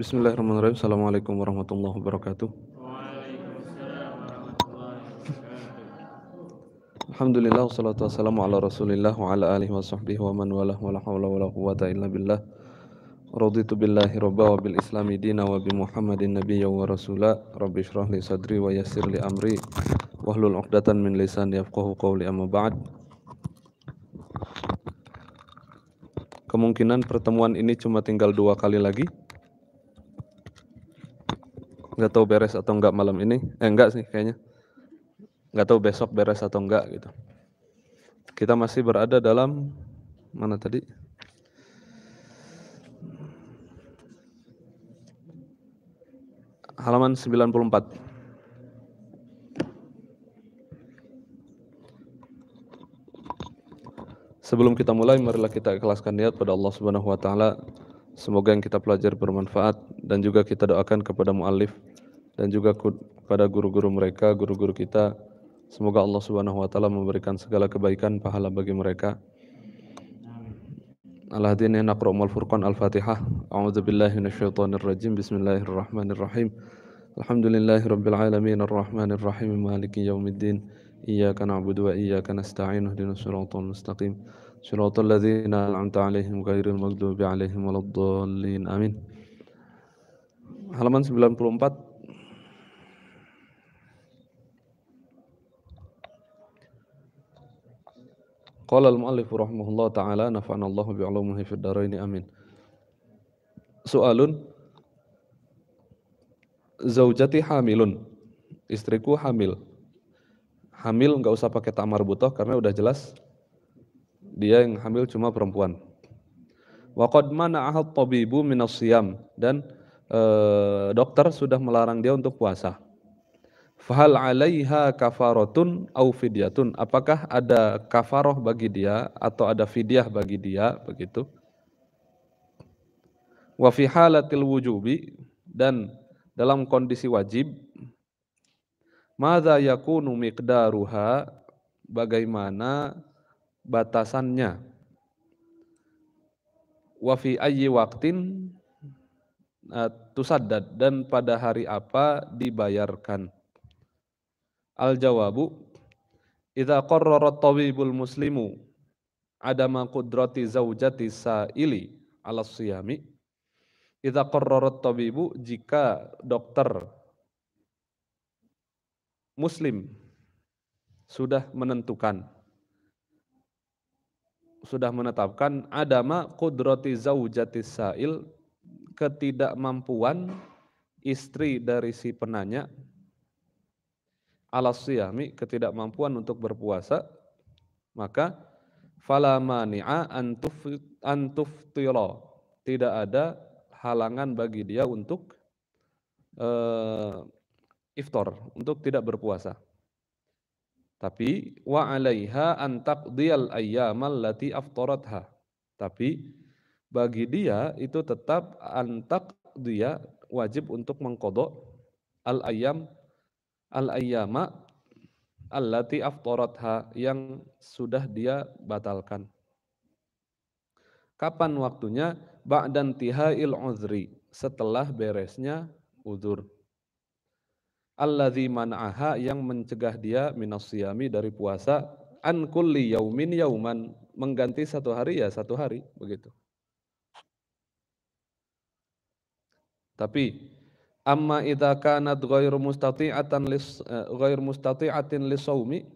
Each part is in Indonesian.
Bismillahirrahmanirrahim. Assalamualaikum warahmatullahi wabarakatuh. Alhamdulillah wassalatu wassalamu ala Rasulillah wa ala alihi wa sahbihi wa man walah wa la hawla wa la quwata illa billah. Raditu billahi rabba wa bil islami dina wa bi Muhammadin nabiyya wa rasula. Rabbi shrah li sadri wa yassir li amri wahlul 'uqdatan min lisani yafqahu qawli amma ba'd. Kemungkinan pertemuan ini cuma tinggal dua kali lagi nggak tahu beres atau enggak malam ini eh enggak sih kayaknya nggak tahu besok beres atau enggak gitu kita masih berada dalam mana tadi halaman 94 Sebelum kita mulai, marilah kita ikhlaskan niat pada Allah Subhanahu wa taala. Semoga yang kita pelajari bermanfaat dan juga kita doakan kepada muallif dan juga kepada guru-guru mereka, guru-guru kita. Semoga Allah Subhanahu wa taala memberikan segala kebaikan pahala bagi mereka. Al-Hadin ya al-Furqan Al-Fatihah. A'udzu billahi minasyaitonir rajim. Bismillahirrahmanirrahim. Alhamdulillahi rabbil alamin arrahmanir rahim maliki yaumiddin. Iyyaka na'budu wa iyyaka nasta'in. Ihdinas siratal mustaqim. Siratal ladzina an'amta 'alaihim ghairil maghdubi 'alaihim waladdallin. Amin. Halaman 94 Qala al-muallif rahimahullah taala nafana Allah bi ulumihi fid dharain amin. Soalun Zaujati hamilun. Istriku hamil. Hamil nggak usah pakai tamar butoh karena udah jelas dia yang hamil cuma perempuan. Waqad mana'ahat tabibu minas siyam dan eh, dokter sudah melarang dia untuk puasa. Fahal alaiha kafaratun au fidyatun? Apakah ada kafaroh bagi dia atau ada fidyah bagi dia begitu? Wa fi halatil wujubi dan dalam kondisi wajib madza yakunu miqdaruha bagaimana batasannya? Wa fi ayyi waqtin nah, tusaddad dan pada hari apa dibayarkan? Al-jawabu idza qarrara tabibul muslimu adama qudrati zaujati saili ala siyami idza qarrara tabibu jika dokter muslim sudah menentukan sudah menetapkan adama qudrati zaujati sail ketidakmampuan istri dari si penanya ala siyami ketidakmampuan untuk berpuasa maka fala mani'a antuf tidak ada halangan bagi dia untuk uh, iftar untuk tidak berpuasa tapi wa 'alaiha an taqdiyal ayyamal lati aftaratha tapi bagi dia itu tetap antak dia wajib untuk mengkodok al ayam al-ayyama allati aftaratha yang sudah dia batalkan. Kapan waktunya? Ba'dan tihail uzri. Setelah beresnya uzur. Alladzi man'aha yang mencegah dia minasiyami dari puasa an kulli yaumin yauman mengganti satu hari ya satu hari begitu. Tapi Amma idza kanat ghairu mustati'atan lis eh, ghairu mustati'atin lisaumi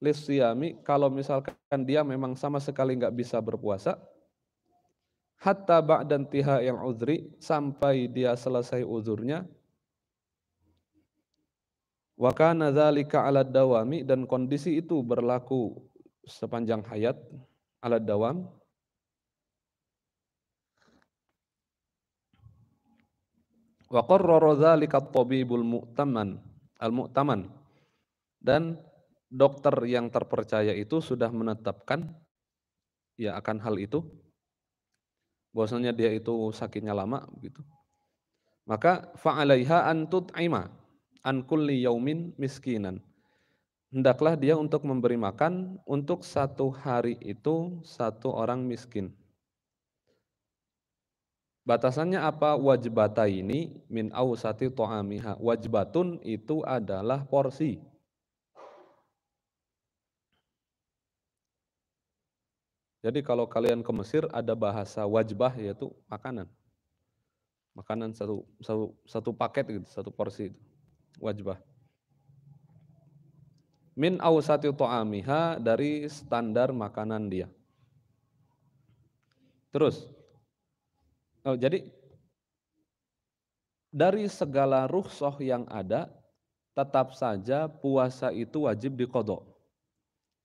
lisiyami kalau misalkan dia memang sama sekali nggak bisa berpuasa hatta ba'dan tiha yang uzri sampai dia selesai uzurnya wa kana dzalika ala dawami dan kondisi itu berlaku sepanjang hayat ala dawam Wa qarrara dzalika tabibul mu'taman al-mu'taman. Dan dokter yang terpercaya itu sudah menetapkan ya akan hal itu bahwasanya dia itu sakitnya lama gitu. Maka fa'alaiha an tut'ima an kulli yaumin miskinan. Hendaklah dia untuk memberi makan untuk satu hari itu satu orang miskin. Batasannya apa wajbata ini min awsati to'amiha. Wajbatun itu adalah porsi. Jadi kalau kalian ke Mesir ada bahasa wajbah yaitu makanan. Makanan satu, satu, satu paket gitu, satu porsi itu. Wajbah. Min awsati to'amiha dari standar makanan dia. Terus, Oh, jadi dari segala ruhsoh yang ada, tetap saja puasa itu wajib dikodok.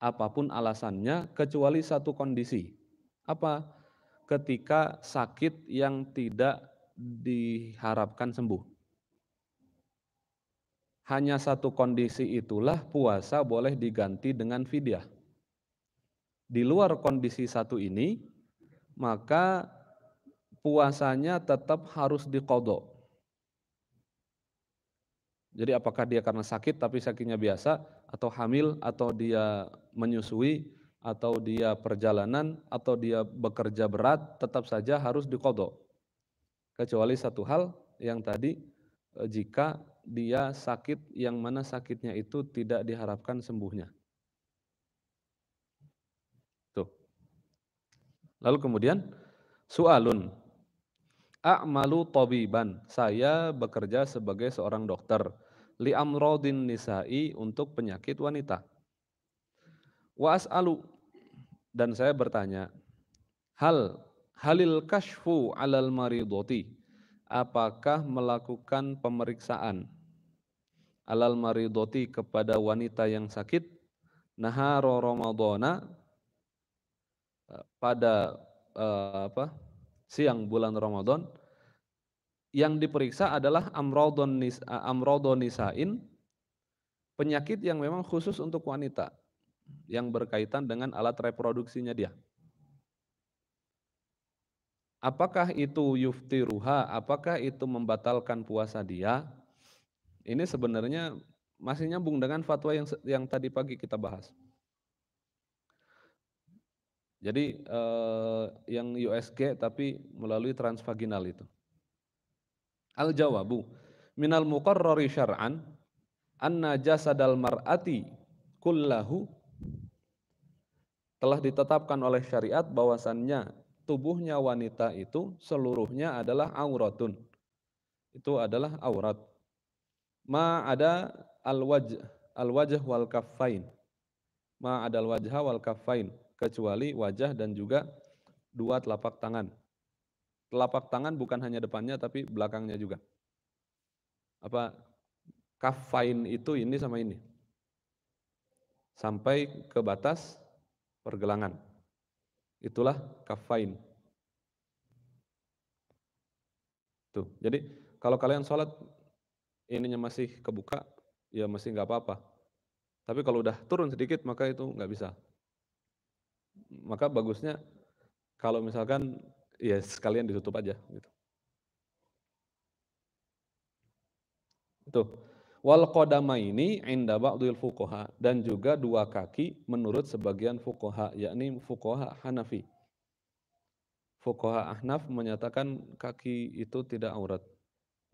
Apapun alasannya, kecuali satu kondisi. Apa? Ketika sakit yang tidak diharapkan sembuh. Hanya satu kondisi itulah puasa boleh diganti dengan fidyah. Di luar kondisi satu ini, maka puasanya tetap harus dikodok. Jadi apakah dia karena sakit tapi sakitnya biasa, atau hamil, atau dia menyusui, atau dia perjalanan, atau dia bekerja berat, tetap saja harus dikodok. Kecuali satu hal yang tadi, e, jika dia sakit yang mana sakitnya itu tidak diharapkan sembuhnya. Lalu kemudian, sualun A'malu tabiban. Saya bekerja sebagai seorang dokter. Li amrodin nisa'i untuk penyakit wanita. Wa as'alu. Dan saya bertanya. Hal halil kashfu alal maridoti. Apakah melakukan pemeriksaan alal maridoti kepada wanita yang sakit naharo ramadona eh, pada uh, apa siang bulan Ramadan yang diperiksa adalah amrodonisain, eh, penyakit yang memang khusus untuk wanita yang berkaitan dengan alat reproduksinya dia. Apakah itu yuftiruha? Apakah itu membatalkan puasa dia? Ini sebenarnya masih nyambung dengan fatwa yang yang tadi pagi kita bahas. Jadi eh, yang USG tapi melalui transvaginal itu. Al-jawabu minal muqarrari syar'an anna jasadal mar'ati kullahu telah ditetapkan oleh syariat bahwasannya tubuhnya wanita itu seluruhnya adalah auratun. Itu adalah aurat. Ma ada al waj al-wajh wal kaffain. Ma ada al-wajha wal kaffain kecuali wajah dan juga dua telapak tangan telapak tangan bukan hanya depannya tapi belakangnya juga. Apa kafain itu ini sama ini. Sampai ke batas pergelangan. Itulah kafain. Tuh. Jadi kalau kalian sholat ininya masih kebuka, ya masih nggak apa-apa. Tapi kalau udah turun sedikit maka itu nggak bisa. Maka bagusnya kalau misalkan ya sekalian ditutup aja gitu. Itu. Wal qadama ini inda ba'dil fuqaha dan juga dua kaki menurut sebagian fuqaha yakni fuqaha Hanafi. Fuqaha Ahnaf menyatakan kaki itu tidak aurat.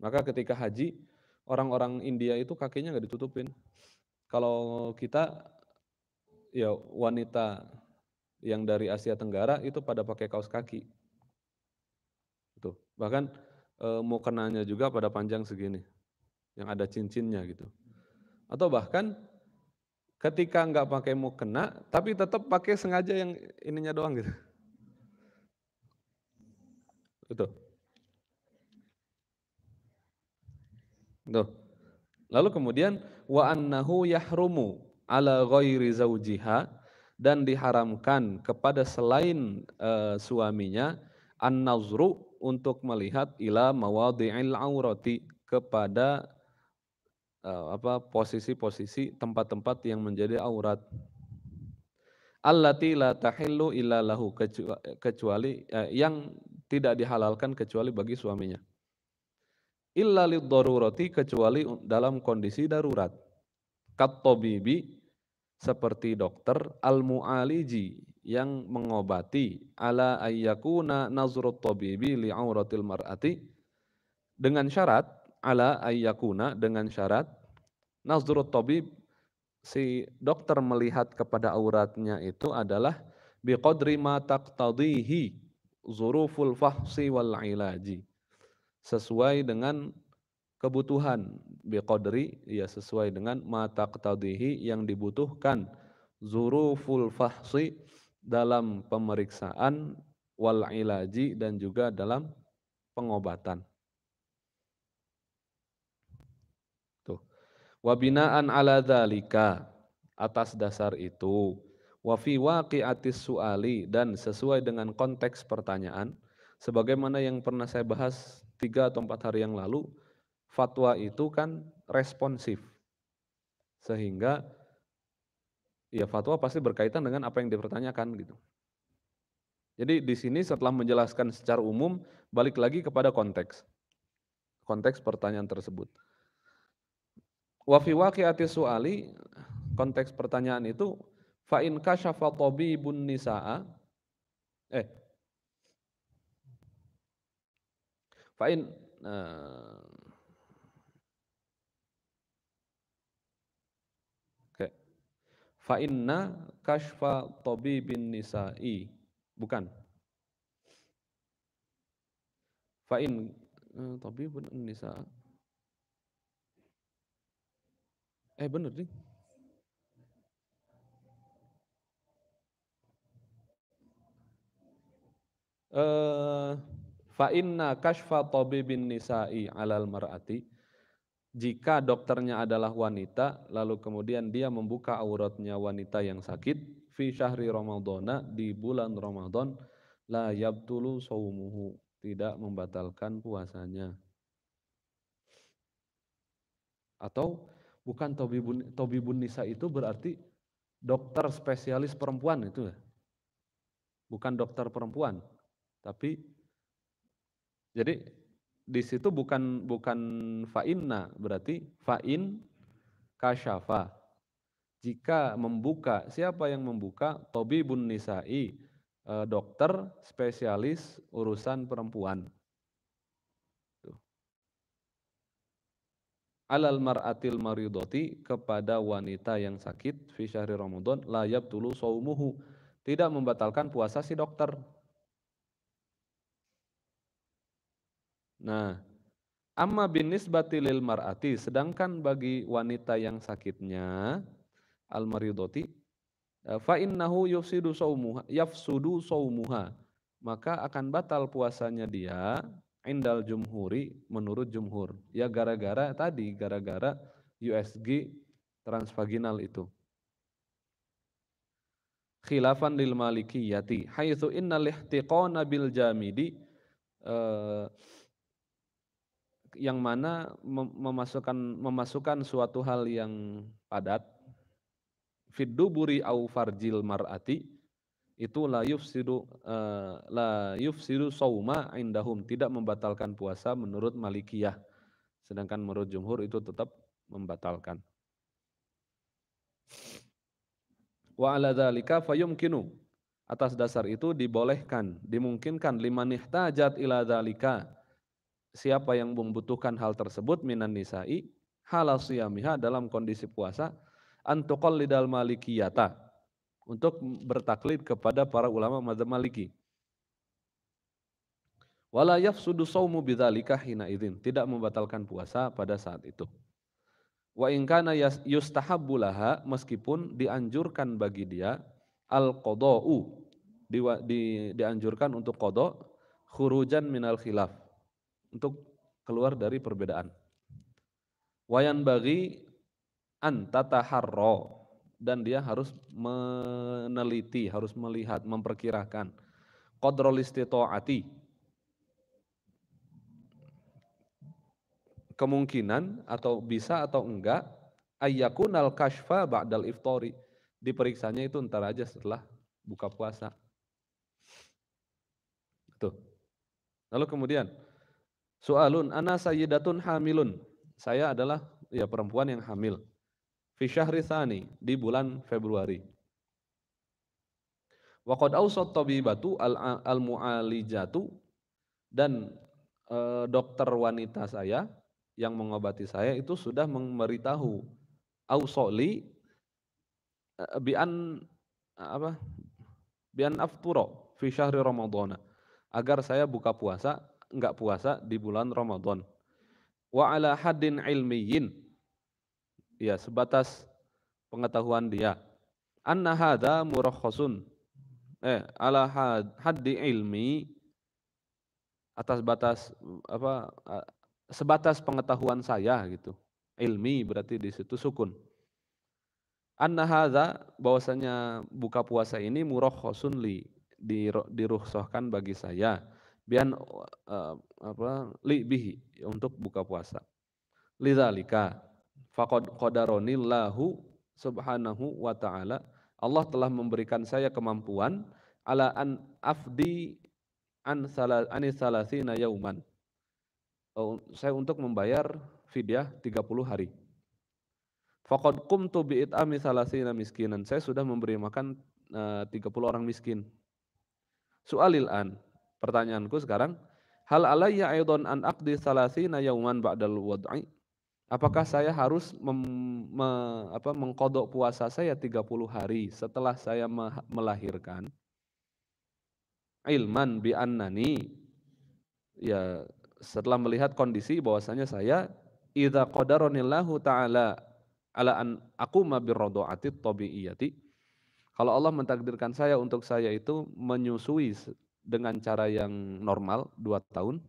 Maka ketika haji orang-orang India itu kakinya nggak ditutupin. Kalau kita ya wanita yang dari Asia Tenggara itu pada pakai kaos kaki. Bahkan e, mau kenanya juga pada panjang segini, yang ada cincinnya gitu. Atau bahkan ketika nggak pakai mau kena, tapi tetap pakai sengaja yang ininya doang gitu. Itu. Tuh. Lalu kemudian wa annahu yahrumu ala ghairi zaujiha dan diharamkan kepada selain uh, suaminya an-nazru untuk melihat ila mawadhi'il aurati kepada uh, apa posisi-posisi tempat-tempat yang menjadi aurat. Allati la tahillu illa lahu kecuali uh, yang tidak dihalalkan kecuali bagi suaminya. Illa lidarurati kecuali dalam kondisi darurat. Kat seperti dokter al mualiji yang mengobati ala ayyakuna nazrut tabibi li'auratil mar'ati dengan syarat ala ayyakuna dengan syarat nazrut tabib si dokter melihat kepada auratnya itu adalah biqadri ma taqtadihi zuruful fahsi wal ilaji sesuai dengan kebutuhan biqadri ya sesuai dengan ma taqtadihi yang dibutuhkan zuruful fahsi dalam pemeriksaan wal ilaji dan juga dalam pengobatan. Tuh. Wabinaan ala dalika atas dasar itu wa fi waqi'atis suali dan sesuai dengan konteks pertanyaan sebagaimana yang pernah saya bahas tiga atau empat hari yang lalu fatwa itu kan responsif sehingga ya fatwa pasti berkaitan dengan apa yang dipertanyakan gitu. Jadi di sini setelah menjelaskan secara umum balik lagi kepada konteks. Konteks pertanyaan tersebut. Wafiwaki fi su'ali konteks pertanyaan itu fa in kashafa tabibun nisaa eh fa'in eh, fa inna kashfa tabibin nisa'i bukan fa in uh, tabibun nisa eh bener nih uh, eh, fa inna kashfa tabibin nisa'i alal mar'ati jika dokternya adalah wanita, lalu kemudian dia membuka auratnya wanita yang sakit, fi syahri ramadhana di bulan Ramadan, la yabtulu sawmuhu tidak membatalkan puasanya. Atau bukan tobibun tobibun nisa itu berarti dokter spesialis perempuan itu ya? Bukan dokter perempuan, tapi jadi di situ bukan bukan fa'inna berarti fa'in kasyafa jika membuka siapa yang membuka bun nisa'i eh, dokter spesialis urusan perempuan alal mar'atil maridoti kepada wanita yang sakit fi syahri Ramadan layab tulu saumuhu tidak membatalkan puasa si dokter Nah, amma bin nisbati lil mar'ati, sedangkan bagi wanita yang sakitnya al maridoti eh, fa innahu yufsidu saumuha yafsudu saumuha maka akan batal puasanya dia indal jumhuri menurut jumhur ya gara-gara tadi gara-gara USG transvaginal itu khilafan lil malikiyati haitsu innal ihtiqana bil jamidi uh, yang mana memasukkan memasukkan suatu hal yang padat fidduburi au farjil mar'ati itu la yufsidu eh, la yufsidu sauma indahum tidak membatalkan puasa menurut Malikiyah sedangkan menurut jumhur itu tetap membatalkan wa ala dzalika fayumkinu atas dasar itu dibolehkan dimungkinkan liman ihtajat ila dzalika siapa yang membutuhkan hal tersebut minan nisa'i halasiyamiha dalam kondisi puasa antukol lidal malikiyata untuk bertaklid kepada para ulama madzhab maliki. Wala yafsudu sawmu bidzalika hina idzin, tidak membatalkan puasa pada saat itu. Wa in kana meskipun dianjurkan bagi dia al qada'u di, di, dianjurkan untuk qada khurujan minal khilaf untuk keluar dari perbedaan. Wayan bagi Harro dan dia harus meneliti, harus melihat, memperkirakan qadrul istita'ati. Kemungkinan atau bisa atau enggak ayyakunal kashfa ba'dal iftori. Diperiksanya itu ntar aja setelah buka puasa. Tuh. Lalu kemudian Soalun, ana sayyidatun hamilun. Saya adalah ya perempuan yang hamil. Fi syahri thani, di bulan Februari. Wa qad awsat tabibatu al-mu'alijatu dan e, dokter wanita saya yang mengobati saya itu sudah memberitahu ausoli eh, bian apa bian afturo fi syahri ramadhana agar saya buka puasa nggak puasa di bulan Ramadan. Wa ala haddin ilmiyin. Ya, sebatas pengetahuan dia. Anna hadha murakhasun. Eh, ala had haddi ilmi atas batas apa sebatas pengetahuan saya gitu. Ilmi berarti di situ sukun. Anna nahada bahwasanya buka puasa ini murakhasun li Diruhsohkan bagi saya bian uh, apa li bihi untuk buka puasa. Lidzalika faqad qadaronillahu subhanahu wa ta'ala Allah telah memberikan saya kemampuan ala an afdi an salah salasina yauman. Uh, saya untuk membayar fidyah 30 hari. Faqad qumtu bi it'ami salasina miskinan. Saya sudah memberi makan eh, uh, 30 orang miskin. Su'alil an. Pertanyaanku sekarang, hal alayya aidon an aqdi salasina yauman ba'dal wad'i? Apakah saya harus mem, me, apa, mengkodok puasa saya 30 hari setelah saya melahirkan? Ilman bi annani ya setelah melihat kondisi bahwasanya saya idza qadaronillahu taala ala an aquma birrodoati tabiiyati kalau Allah mentakdirkan saya untuk saya itu menyusui dengan cara yang normal dua tahun.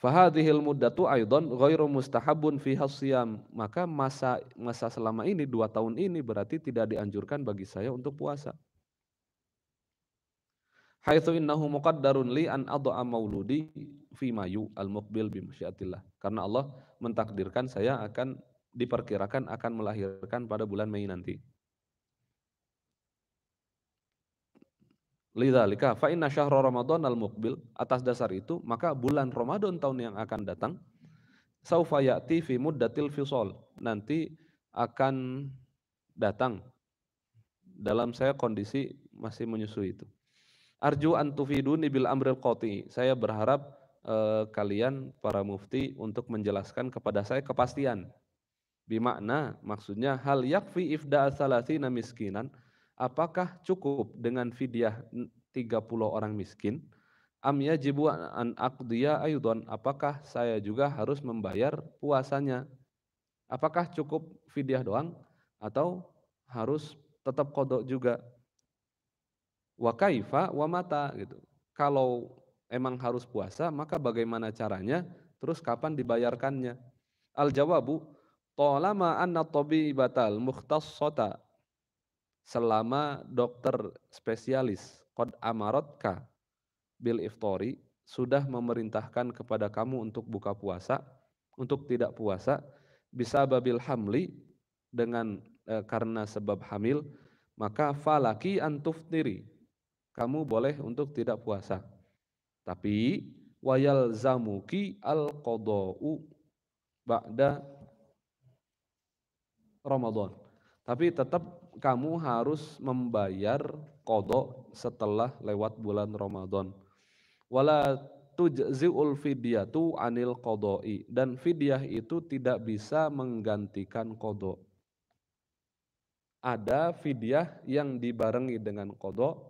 Fahadhil muddatu aidon ghairu mustahabun fi hasyam Maka masa masa selama ini dua tahun ini berarti tidak dianjurkan bagi saya untuk puasa. Haitsu innahu muqaddarun li an ad'a mauludi fi mayu al-muqbil bi masyiatillah. Karena Allah mentakdirkan saya akan diperkirakan akan melahirkan pada bulan Mei nanti. Lidzalika fa inna syahra Ramadan al mukbil atas dasar itu maka bulan Ramadan tahun yang akan datang saufa ya'ti fi muddatil fisol nanti akan datang dalam saya kondisi masih menyusui itu. Arju antufiduni bil amril qati. Saya berharap eh, kalian para mufti untuk menjelaskan kepada saya kepastian. Bimakna maksudnya hal yakfi ifda salasina miskinan apakah cukup dengan fidyah 30 orang miskin? Am yajibu an aqdiya ayudon, apakah saya juga harus membayar puasanya? Apakah cukup fidyah doang atau harus tetap kodok juga? Wa kaifa wa mata gitu. Kalau emang harus puasa, maka bagaimana caranya? Terus kapan dibayarkannya? Al jawabu, tolama anna tabibatal sota selama dokter spesialis kod Amarotka Bil Iftori sudah memerintahkan kepada kamu untuk buka puasa, untuk tidak puasa, bisa babil hamli dengan e, karena sebab hamil, maka falaki antuftiri. Kamu boleh untuk tidak puasa. Tapi wayal zamuki al qadau ba'da Ramadan. Tapi tetap kamu harus membayar kodok setelah lewat bulan Ramadan. Wala tujzi'ul fidyatu anil kodoi. Dan fidyah itu tidak bisa menggantikan kodok. Ada fidyah yang dibarengi dengan kodok,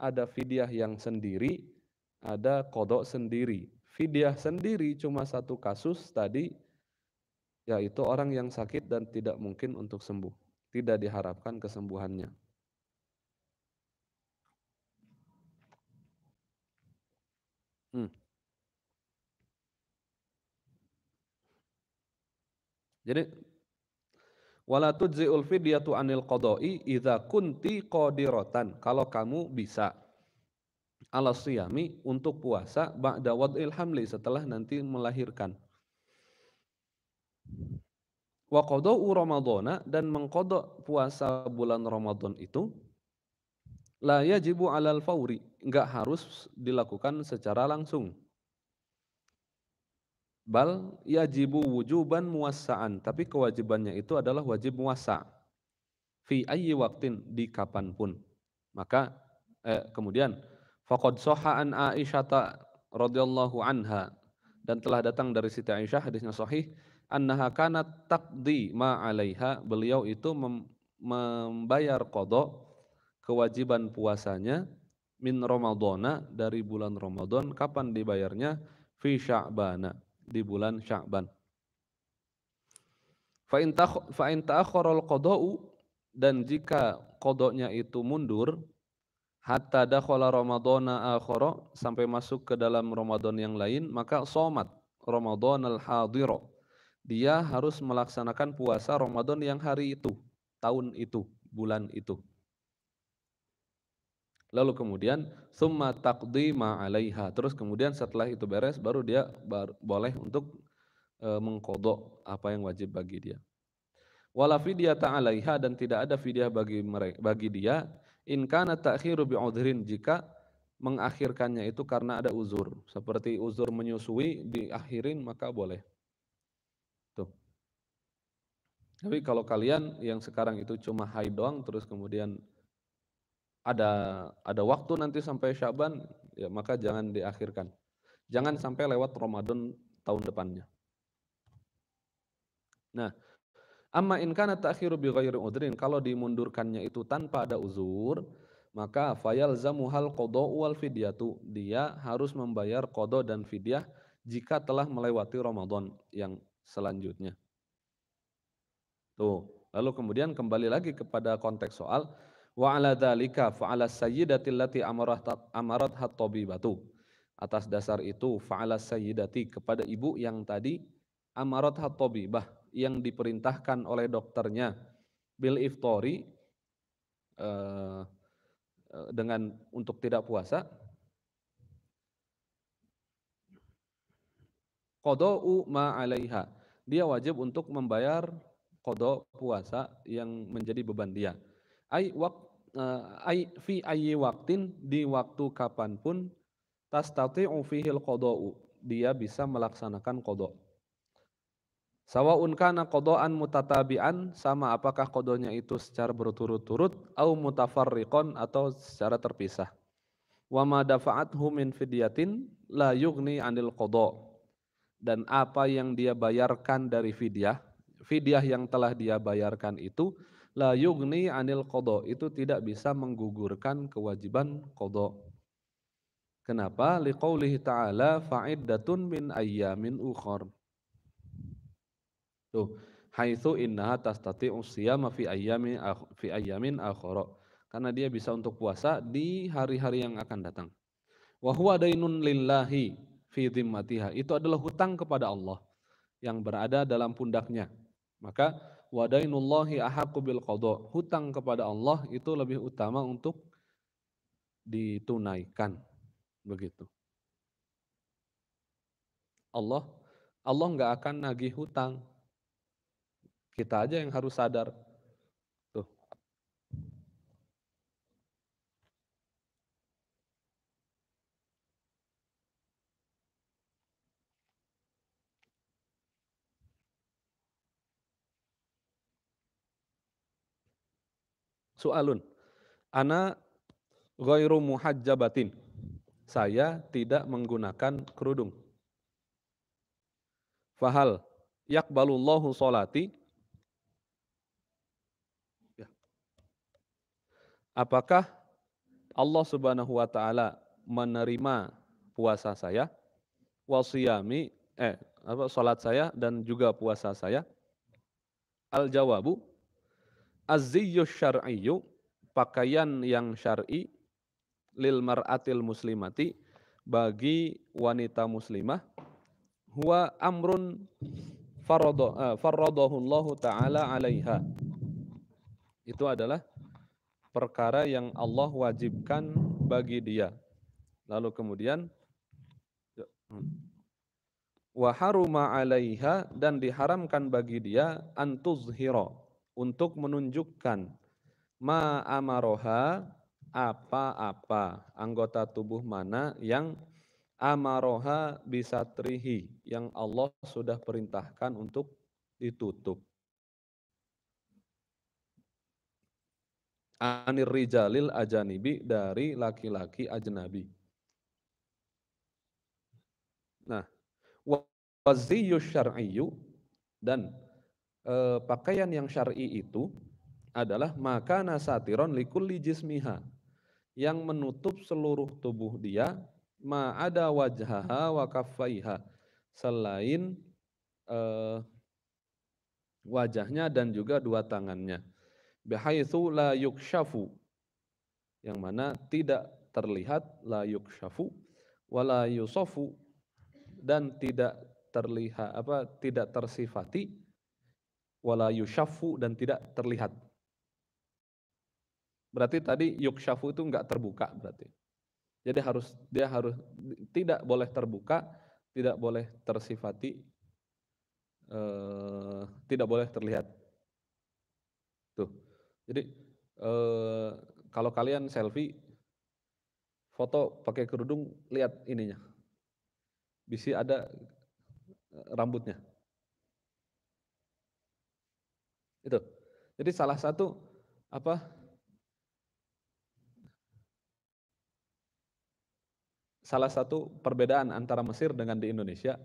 ada fidyah yang sendiri, ada kodok sendiri. Fidyah sendiri cuma satu kasus tadi, yaitu orang yang sakit dan tidak mungkin untuk sembuh tidak diharapkan kesembuhannya. Hmm. Jadi wala tujzi'ul fidyatu anil qada'i idza kunti qadiratan. Kalau kamu bisa ala siyami untuk puasa ba'da wad'il hamli setelah nanti melahirkan wa qadau ramadhana dan mengkodok puasa bulan Ramadan itu la yajibu alal fauri, enggak harus dilakukan secara langsung. Bal yajibu wujuban muwassaan, tapi kewajibannya itu adalah wajib muwassa. Fi ayyi waktin di kapanpun. Maka eh, kemudian faqad soha an aisyata radhiyallahu anha dan telah datang dari Siti Aisyah hadisnya sahih annaha kanat taqdi ma 'alaiha, beliau itu mem membayar kodok kewajiban puasanya min Ramadana dari bulan Ramadan kapan dibayarnya fi Sya'bana di bulan Sya'ban. Fa in fa dan jika kodoknya itu mundur hatta dakhala ramadana akhara sampai masuk ke dalam Ramadan yang lain maka somat Ramadan al hadira dia harus melaksanakan puasa Ramadan yang hari itu, tahun itu, bulan itu. Lalu kemudian summa taqdi ma'alaiha. Terus kemudian setelah itu beres baru dia bar, boleh untuk e, mengkodok apa yang wajib bagi dia. Wala fidyata 'alaiha dan tidak ada fidyah bagi mereka, bagi dia in kana ta'khiru bi'udhrin jika mengakhirkannya itu karena ada uzur. Seperti uzur menyusui diakhirin maka boleh. Tapi kalau kalian yang sekarang itu cuma hai doang terus kemudian ada ada waktu nanti sampai Syaban, ya maka jangan diakhirkan. Jangan sampai lewat Ramadan tahun depannya. Nah, amma in kana ta'khiru bi ghairi udrin, kalau dimundurkannya itu tanpa ada uzur, maka fayal zamuhal qada wal fidyatu, dia harus membayar qada dan fidyah jika telah melewati Ramadan yang selanjutnya. Tuh. Lalu kemudian kembali lagi kepada konteks soal wa ala dzalika fa'ala sayyidati lati amarat amarat batu. Atas dasar itu fa'ala sayyidati kepada ibu yang tadi amarat hat bah yang diperintahkan oleh dokternya bil iftori eh, eh, dengan untuk tidak puasa qada'u ma 'alaiha. Dia wajib untuk membayar kodok puasa yang menjadi beban dia. Ai wak uh, ai fi ayi waktin di waktu kapanpun tas tastati'u fihil kodou dia bisa melaksanakan kodok. na kana kodoan mutatabian sama apakah kodonya itu secara berturut-turut atau mutafarrikon atau secara terpisah. Wama dafaat dafa'athu min fidyatin la yugni anil kodok Dan apa yang dia bayarkan dari fidyah fidyah yang telah dia bayarkan itu la yugni anil kodo itu tidak bisa menggugurkan kewajiban kodo. Kenapa? Liqaulihi ta'ala fa'iddatun min ayyamin ukhor. Tuh, haitsu innaha tastati'u siyama fi ayyamin fi ayyamin akhara. Karena dia bisa untuk puasa di hari-hari yang akan datang. Wa huwa dainun lillahi fi dhimmatiha. Itu adalah hutang kepada Allah yang berada dalam pundaknya. Maka wadainullahi ahaqqu bil qada. Hutang kepada Allah itu lebih utama untuk ditunaikan. Begitu. Allah Allah nggak akan nagih hutang. Kita aja yang harus sadar Soalun, Ana ghairu muhajjabatin. Saya tidak menggunakan kerudung. Fahal yakbalullahu solati. Ya. Apakah Allah Subhanahu wa taala menerima puasa saya? Wasiyami eh apa salat saya dan juga puasa saya? Al jawabu aziyyu syar'iyyu pakaian yang syar'i lil mar'atil muslimati bagi wanita muslimah huwa amrun faradahu eh, Allah taala 'alaiha. Itu adalah perkara yang Allah wajibkan bagi dia. Lalu kemudian wa haruma 'alaiha dan diharamkan bagi dia antuzhira untuk menunjukkan amaroha apa-apa anggota tubuh mana yang amaroha bisatrihi yang Allah sudah perintahkan untuk ditutup. Anir rijalil ajanibi dari laki-laki ajnabi. Nah, waziyu syar'iyu dan e, pakaian yang syar'i itu adalah maka nasatiron likul jismiha yang menutup seluruh tubuh dia ma ada wajhaha wa kaffaiha selain e, wajahnya dan juga dua tangannya bihaitsu la yukshafu yang mana tidak terlihat la yukshafu wala yusafu dan tidak terlihat apa tidak tersifati wala yushafu dan tidak terlihat. Berarti tadi yukshafu itu nggak terbuka berarti. Jadi harus dia harus tidak boleh terbuka, tidak boleh tersifati, eh, tidak boleh terlihat. Tuh. Jadi eh, kalau kalian selfie foto pakai kerudung lihat ininya. Bisa ada eh, rambutnya. Itu. Jadi salah satu apa salah satu perbedaan antara Mesir dengan di Indonesia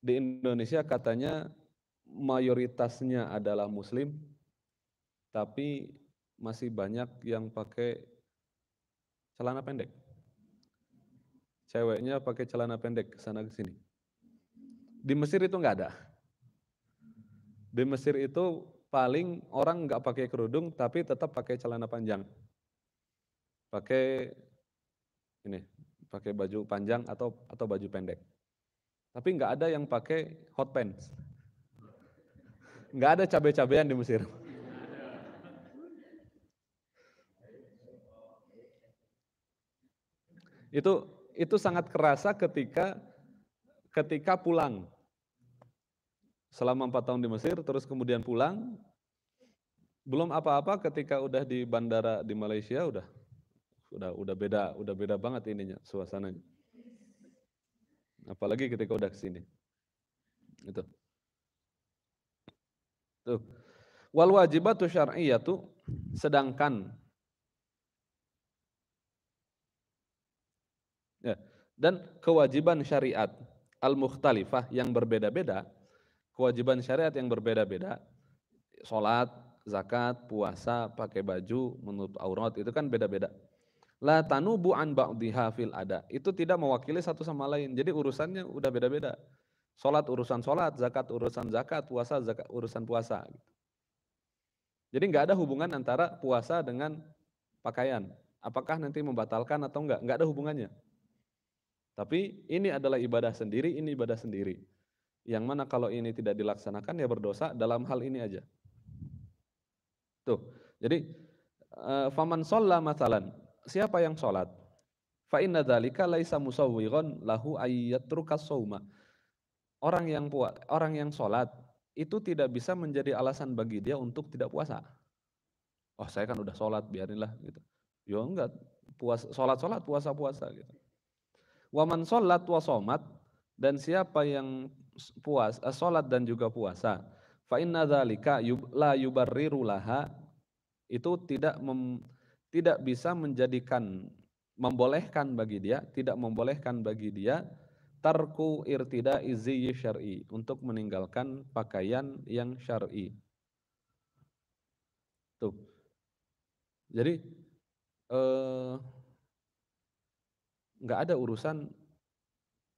di Indonesia katanya mayoritasnya adalah muslim tapi masih banyak yang pakai celana pendek. Ceweknya pakai celana pendek ke sana ke sini. Di Mesir itu nggak ada. Di Mesir itu paling orang nggak pakai kerudung tapi tetap pakai celana panjang. Pakai ini, pakai baju panjang atau atau baju pendek. Tapi nggak ada yang pakai hot pants. Nggak ada cabai-cabean di Mesir. itu itu sangat kerasa ketika ketika pulang selama empat tahun di Mesir, terus kemudian pulang. Belum apa-apa ketika udah di bandara di Malaysia udah udah udah beda udah beda banget ininya suasananya. Apalagi ketika udah kesini. Itu. Tuh. Wal wajibatu syar'iyyatu sedangkan ya, dan kewajiban syariat al-mukhtalifah yang berbeda-beda kewajiban syariat yang berbeda-beda, sholat, zakat, puasa, pakai baju, menutup aurat, itu kan beda-beda. La tanubu an ba'diha fil ada. Itu tidak mewakili satu sama lain. Jadi urusannya udah beda-beda. Sholat urusan sholat, zakat urusan zakat, puasa zakat urusan puasa. Gitu. Jadi nggak ada hubungan antara puasa dengan pakaian. Apakah nanti membatalkan atau enggak? Enggak ada hubungannya. Tapi ini adalah ibadah sendiri, ini ibadah sendiri. Yang mana kalau ini tidak dilaksanakan ya berdosa dalam hal ini aja. Tuh. Jadi eh, faman sholla masalan, siapa yang sholat? Fa inna dzalika laisa musawwighon lahu ayyatruka shauma. Orang yang puas, orang yang sholat itu tidak bisa menjadi alasan bagi dia untuk tidak puasa. Oh saya kan udah sholat, biarinlah gitu. Yo ya enggak, puas sholat sholat puasa puasa gitu. Waman sholat wasomat dan siapa yang puas, eh, salat dan juga puasa. Fa inna dzalika la yubarriru laha itu tidak mem, tidak bisa menjadikan membolehkan bagi dia, tidak membolehkan bagi dia tarku irtida izi syar'i untuk meninggalkan pakaian yang syar'i. Tuh. Jadi eh nggak ada urusan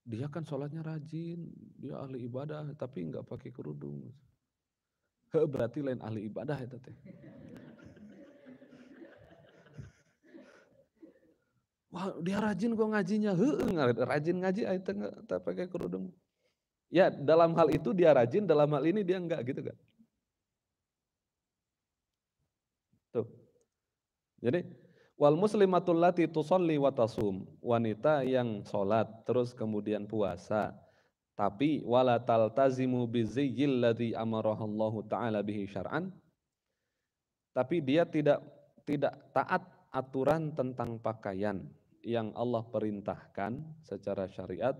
dia kan sholatnya rajin, dia ahli ibadah, tapi nggak pakai kerudung. He, berarti lain ahli ibadah itu ya, teh. Wah, dia rajin kok ngajinya. He, rajin ngaji, itu nggak tak pakai kerudung. Ya, dalam hal itu dia rajin, dalam hal ini dia enggak gitu kan. Tuh. Jadi Wal muslimatul lati tusalli wa tasum. Wanita yang sholat terus kemudian puasa. Tapi wala taltazimu biziyyil ladzi amarahallahu taala bihi syar'an. Tapi dia tidak tidak taat aturan tentang pakaian yang Allah perintahkan secara syariat,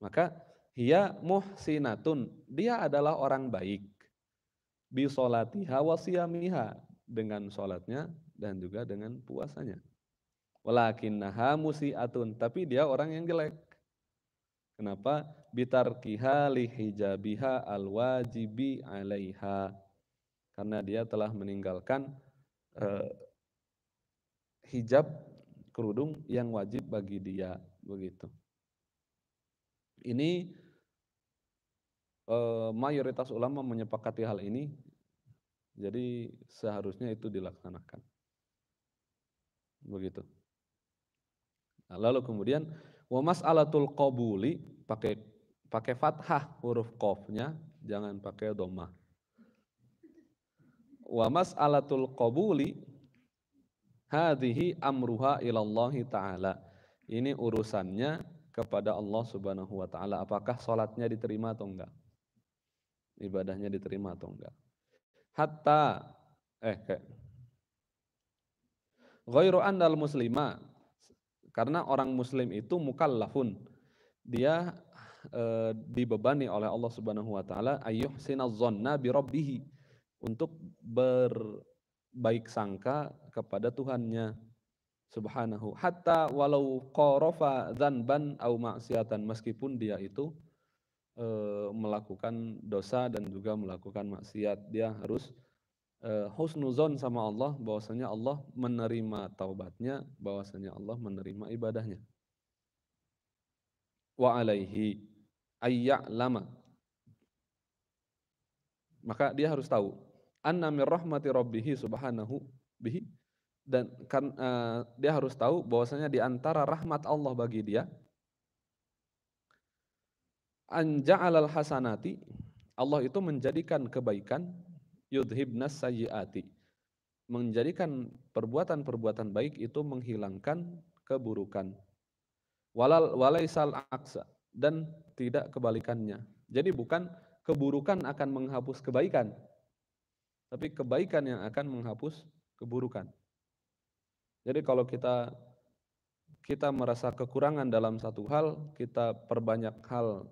maka hiya muhsinatun, dia adalah orang baik. Bi salatiha wa siyamiha, dengan salatnya dan juga dengan puasanya. Walakin Walakinnaha musiatun, tapi dia orang yang jelek. Kenapa? Bitarkiha lihijabiha alwajibi alaiha. Karena dia telah meninggalkan eh, hijab kerudung yang wajib bagi dia begitu. Ini eh, mayoritas ulama menyepakati hal ini. Jadi seharusnya itu dilaksanakan begitu. Nah, lalu kemudian wa mas'alatul qabuli pakai pakai fathah huruf qafnya jangan pakai dhammah. Wa mas'alatul qabuli hadhihi amruha ilallahi taala. Ini urusannya kepada Allah Subhanahu wa taala apakah salatnya diterima atau enggak? Ibadahnya diterima atau enggak? Hatta eh kayak Ghairu annal muslima. Karena orang muslim itu mukallafun. Dia e, dibebani oleh Allah Subhanahu wa taala ayuh sinazonna bi rabbih untuk berbaik sangka kepada Tuhannya subhanahu hatta walau qarafa dzanban au maksiatan meskipun dia itu e, melakukan dosa dan juga melakukan maksiat dia harus uh, husnuzon sama Allah bahwasanya Allah menerima taubatnya, bahwasanya Allah menerima ibadahnya. Wa alaihi ayya'lama. Maka dia harus tahu anna min rahmati rabbihi subhanahu bihi dan kan uh, dia harus tahu bahwasanya di antara rahmat Allah bagi dia anja alal hasanati Allah itu menjadikan kebaikan yudhibnas sayyiati menjadikan perbuatan-perbuatan baik itu menghilangkan keburukan. Walal walaisal aksa dan tidak kebalikannya. Jadi bukan keburukan akan menghapus kebaikan, tapi kebaikan yang akan menghapus keburukan. Jadi kalau kita kita merasa kekurangan dalam satu hal, kita perbanyak hal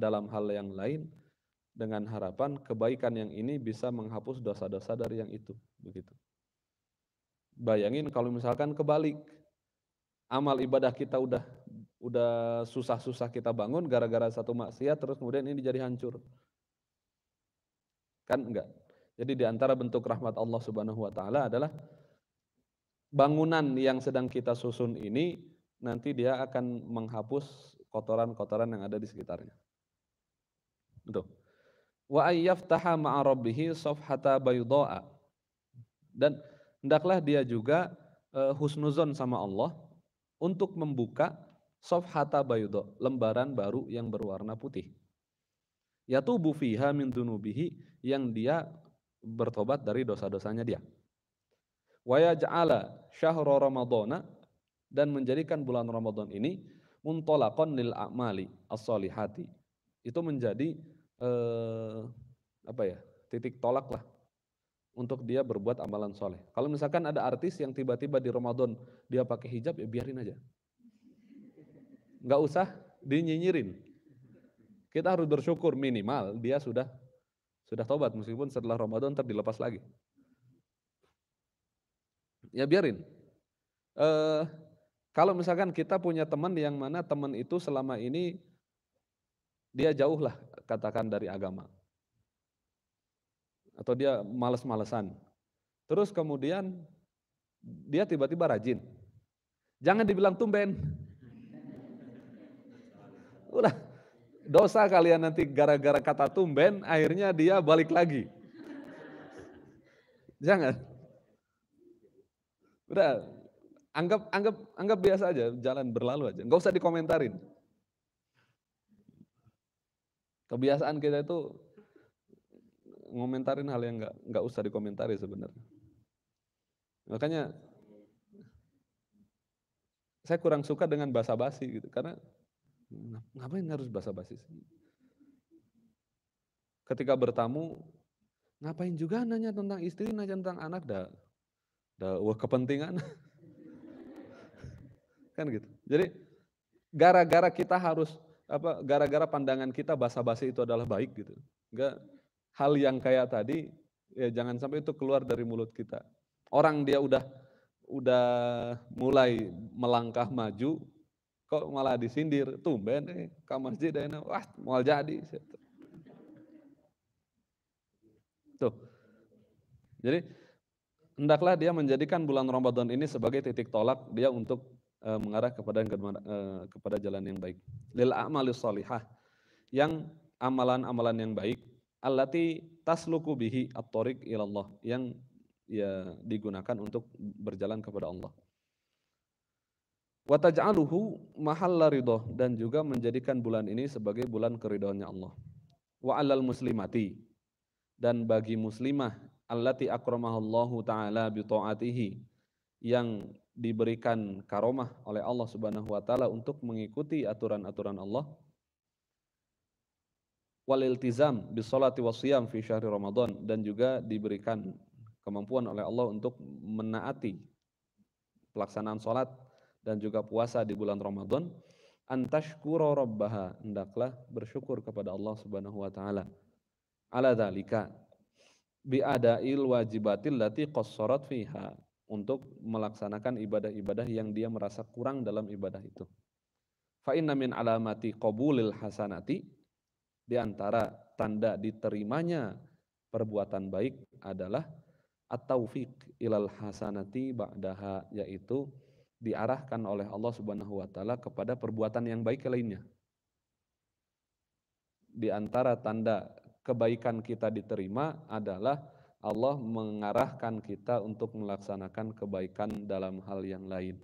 dalam hal yang lain, dengan harapan kebaikan yang ini bisa menghapus dosa-dosa dari yang itu, begitu. Bayangin kalau misalkan kebalik, amal ibadah kita udah udah susah-susah kita bangun gara-gara satu maksiat terus kemudian ini jadi hancur. Kan enggak. Jadi di antara bentuk rahmat Allah Subhanahu wa taala adalah bangunan yang sedang kita susun ini nanti dia akan menghapus kotoran-kotoran yang ada di sekitarnya. Betul wa ayyaftaha ma'a rabbih safhata baydha'a Dan hendaklah dia juga eh, husnuzon sama Allah untuk membuka safhata baydha lembaran baru yang berwarna putih. Yatubu fiha min dunubihi yang dia bertobat dari dosa-dosanya dia. Wa yaj'ala syahra ramadhana dan menjadikan bulan Ramadan ini muntalaqan lil a'mali as-solihati. Itu menjadi eh, apa ya titik tolak lah untuk dia berbuat amalan soleh. Kalau misalkan ada artis yang tiba-tiba di Ramadan dia pakai hijab ya biarin aja. Nggak usah dinyinyirin. Kita harus bersyukur minimal dia sudah sudah tobat meskipun setelah Ramadan ntar lagi. Ya biarin. Eh, kalau misalkan kita punya teman yang mana teman itu selama ini dia jauhlah katakan dari agama. Atau dia males-malesan. Terus kemudian dia tiba-tiba rajin. Jangan dibilang tumben. Udah dosa kalian nanti gara-gara kata tumben akhirnya dia balik lagi. Jangan. Udah anggap anggap anggap biasa aja, jalan berlalu aja. Enggak usah dikomentarin. Kebiasaan kita itu ngomentarin hal yang nggak nggak usah dikomentari sebenarnya. Makanya saya kurang suka dengan basa-basi gitu karena ngapain harus basa-basi sih? Ketika bertamu ngapain juga nanya tentang istri, nanya tentang anak dah dah wah kepentingan. kan gitu. Jadi gara-gara kita harus apa gara-gara pandangan kita basa-basi itu adalah baik gitu. Enggak hal yang kayak tadi ya jangan sampai itu keluar dari mulut kita. Orang dia udah udah mulai melangkah maju kok malah disindir tumben eh ke masjid ini wah mau jadi tuh jadi hendaklah dia menjadikan bulan Ramadan ini sebagai titik tolak dia untuk uh, mengarah kepada uh, kepada jalan yang baik. Lil a'mali salihah yang amalan-amalan yang baik allati tasluku bihi at-tariq ilallah yang ya digunakan untuk berjalan kepada Allah. Wataj'aluhu mahalla ridho dan juga menjadikan bulan ini sebagai bulan keridhoannya Allah. Wa alal muslimati dan bagi muslimah allati akramahallahu taala bi taatihi yang diberikan karomah oleh Allah Subhanahu wa taala untuk mengikuti aturan-aturan Allah wal iltizam bi salati wasiyam fi syahri Ramadan dan juga diberikan kemampuan oleh Allah untuk menaati pelaksanaan salat dan juga puasa di bulan Ramadan antashkura rabbaha hendaklah bersyukur kepada Allah Subhanahu wa taala ala dzalika biadail wajibatil lati qassarat fiha untuk melaksanakan ibadah-ibadah yang dia merasa kurang dalam ibadah itu. Fa min alamati qabulil hasanati di antara tanda diterimanya perbuatan baik adalah at-taufiq ilal hasanati ba'daha yaitu diarahkan oleh Allah Subhanahu wa taala kepada perbuatan yang baik lainnya. Di antara tanda kebaikan kita diterima adalah Allah mengarahkan kita untuk melaksanakan kebaikan dalam hal yang lain.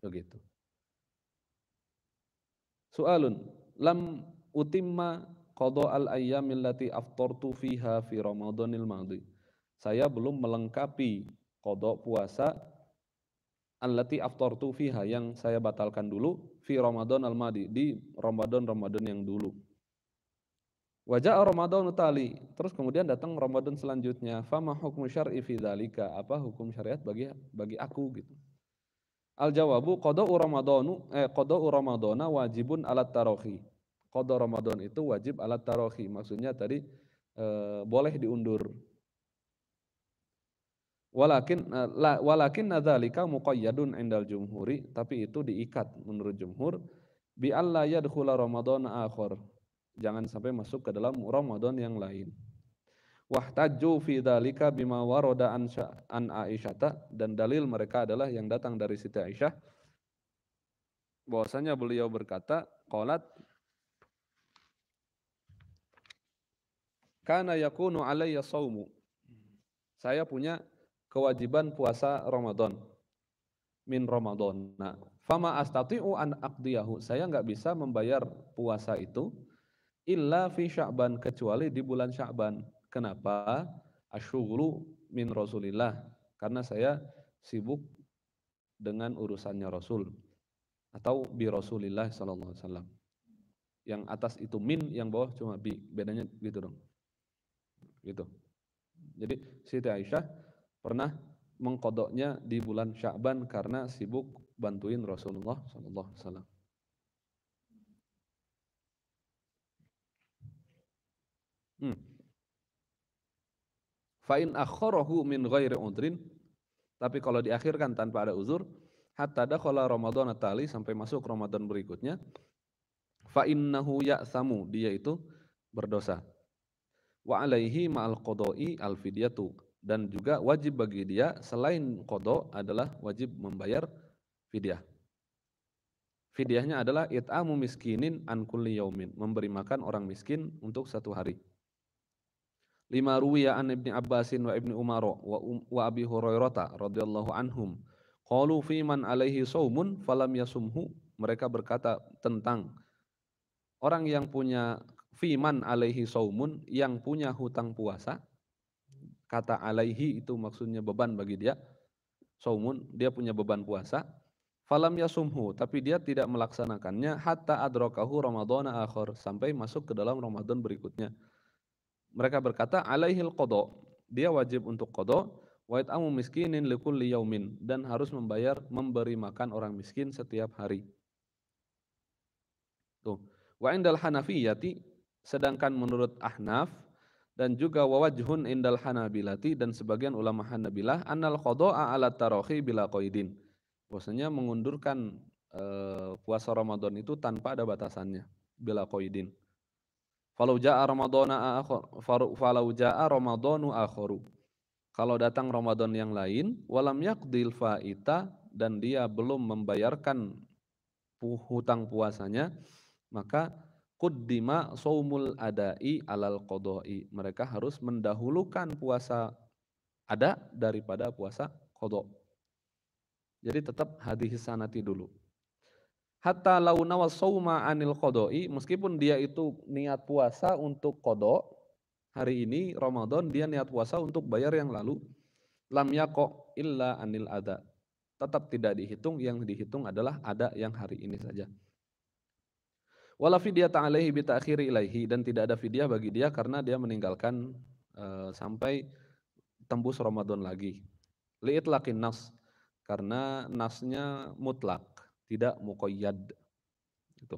Begitu. Soalun, lam utimma qada al ayyam allati aftartu fiha fi Ramadanil madi. Saya belum melengkapi qada puasa allati aftartu fiha yang saya batalkan dulu fi Ramadan al madi di Ramadan Ramadan yang dulu. Wajah Ramadan utali, Terus kemudian datang Ramadan selanjutnya. Fama hukum syar'i fi Apa hukum syariat bagi bagi aku gitu. Al jawabu qada'u Ramadanu eh qada'u Ramadana wajibun alat tarohi. Qada Ramadan itu wajib alat tarohi. Maksudnya tadi eh, boleh diundur. Walakin eh, la, walakin nadzalika muqayyadun indal jumhuri, tapi itu diikat menurut jumhur bi alla yadkhula Ramadan akhir Jangan sampai masuk ke dalam Ramadan yang lain. Wahtaju fi dzalika bima waroda an Aisyata dan dalil mereka adalah yang datang dari Siti Aisyah bahwasanya beliau berkata qalat kana yakunu alayya saumu saya punya kewajiban puasa Ramadan min Ramadan nah, fama astati'u an aqdiyahu saya nggak bisa membayar puasa itu illa fi sya'ban kecuali di bulan sya'ban kenapa asyghulu min rasulillah karena saya sibuk dengan urusannya rasul atau bi rasulillah sallallahu alaihi wasallam yang atas itu min yang bawah cuma bi bedanya gitu dong gitu jadi Siti Aisyah pernah mengkodoknya di bulan Sya'ban karena sibuk bantuin Rasulullah sallallahu alaihi wasallam Hmm. Fa'in akhorohu min ghairi udrin. Tapi kalau diakhirkan tanpa ada uzur, hatta dakhala Ramadan tali sampai masuk Ramadan berikutnya, fa'innahu ya'samu, dia itu berdosa. Wa alaihi ma'al kodoi al fidyatu dan juga wajib bagi dia selain kodo adalah wajib membayar fidyah. Fidyahnya adalah it'amu miskinin an kulli yaumin, memberi makan orang miskin untuk satu hari lima ruwiya an ibni Abbasin wa ibni Umar wa, um, wa Abi Hurairah radhiyallahu anhum qalu man alaihi saumun falam yasumhu mereka berkata tentang orang yang punya fi man alaihi saumun yang punya hutang puasa kata alaihi itu maksudnya beban bagi dia saumun dia punya beban puasa falam yasumhu tapi dia tidak melaksanakannya hatta adrokahu ramadhana akhir sampai masuk ke dalam Ramadan berikutnya mereka berkata alaihil qada. Dia wajib untuk qada wa it'amu miskinin likulli yaumin dan harus membayar memberi makan orang miskin setiap hari. Tuh. Wa indal Hanafiyati sedangkan menurut Ahnaf dan juga wawajhun indal Hanabilati dan sebagian ulama Hanabilah annal qada'a ala tarohi bila qaidin. Bahwasanya mengundurkan e, puasa Ramadan itu tanpa ada batasannya bila qaidin. Falau ja'a Ramadana akhor, falau ja'a akhoru. Kalau datang Ramadan yang lain, walam yakdil fa'ita dan dia belum membayarkan hutang puasanya, maka kuddima saumul adai alal qodoi. Mereka harus mendahulukan puasa ada daripada puasa kodok. Jadi tetap hadis sanati dulu. Hatta launa sawma anil kodoi, meskipun dia itu niat puasa untuk kodok, hari ini Ramadan dia niat puasa untuk bayar yang lalu, lam yako illa anil ada. Tetap tidak dihitung, yang dihitung adalah ada yang hari ini saja. Wala fidyah ta'alaihi bita'akhiri ilaihi, dan tidak ada fidyah bagi dia karena dia meninggalkan eh, sampai tembus Ramadan lagi. Li'it lakin nas, karena nasnya mutlak tidak muqayyad. Itu.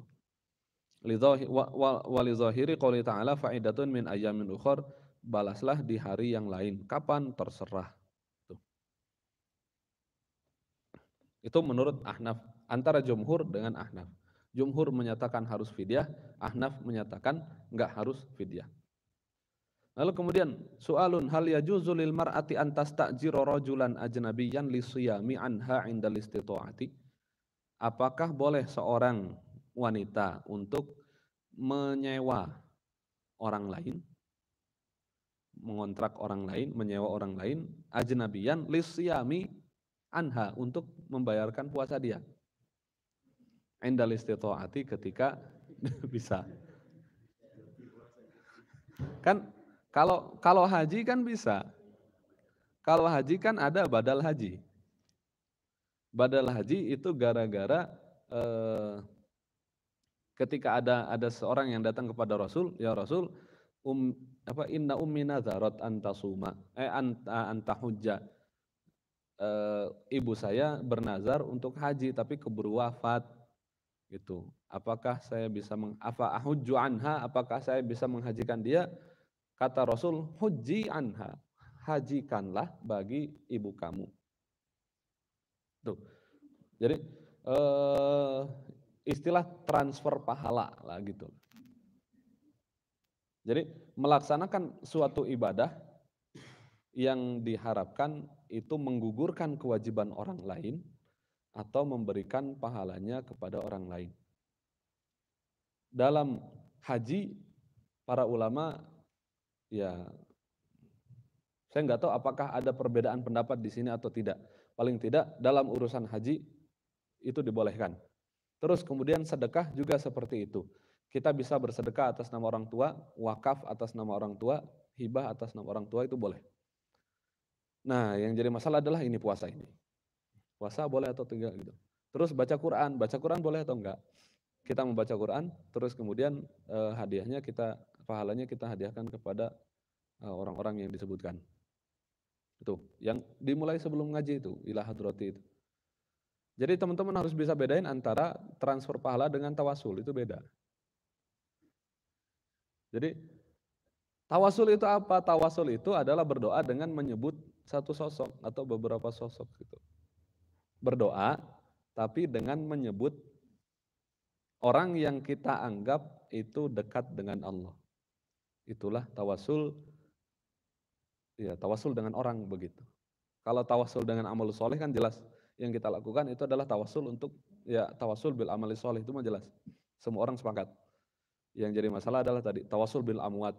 Walizahiri qawli ta'ala fa'idatun min ayamin ukhor balaslah di hari yang lain. Kapan? Terserah. Itu, itu menurut Ahnaf. Antara Jumhur dengan Ahnaf. Jumhur menyatakan harus fidyah, Ahnaf menyatakan nggak harus fidyah. Lalu kemudian soalun hal ya juzulil mar'ati antas tastajira rojulan ajnabiyan li siyami anha indalistitoati apakah boleh seorang wanita untuk menyewa orang lain, mengontrak orang lain, menyewa orang lain, ajnabiyan lisyami anha untuk membayarkan puasa dia. Endal istitoati ketika bisa. Kan kalau kalau haji kan bisa. Kalau haji kan ada badal haji badal haji itu gara-gara eh, ketika ada ada seorang yang datang kepada Rasul, ya Rasul, um apa inna ummi nazarat antasuma eh anta eh, antahujja. Eh, ibu saya bernazar untuk haji tapi keburu wafat gitu. Apakah saya bisa meng apa ahujju anha? Apakah saya bisa menghajikan dia? Kata Rasul, hujji anha. Hajikanlah bagi ibu kamu. Tuh. Jadi eh, istilah transfer pahala lah gitu. Jadi melaksanakan suatu ibadah yang diharapkan itu menggugurkan kewajiban orang lain atau memberikan pahalanya kepada orang lain. Dalam haji para ulama ya saya nggak tahu apakah ada perbedaan pendapat di sini atau tidak Paling tidak dalam urusan haji itu dibolehkan. Terus kemudian sedekah juga seperti itu. Kita bisa bersedekah atas nama orang tua, wakaf atas nama orang tua, hibah atas nama orang tua itu boleh. Nah, yang jadi masalah adalah ini puasa ini. Puasa boleh atau tidak gitu. Terus baca Quran, baca Quran boleh atau enggak? Kita membaca Quran, terus kemudian eh, hadiahnya kita pahalanya kita hadiahkan kepada eh, orang-orang yang disebutkan. Itu yang dimulai sebelum ngaji itu, ilah hadrati itu. Jadi teman-teman harus bisa bedain antara transfer pahala dengan tawasul, itu beda. Jadi tawasul itu apa? Tawasul itu adalah berdoa dengan menyebut satu sosok atau beberapa sosok gitu. Berdoa tapi dengan menyebut orang yang kita anggap itu dekat dengan Allah. Itulah tawasul ya tawasul dengan orang begitu. Kalau tawasul dengan amal soleh kan jelas yang kita lakukan itu adalah tawasul untuk ya tawasul bil amal soleh itu mah jelas. Semua orang sepakat. Yang jadi masalah adalah tadi tawasul bil amwat.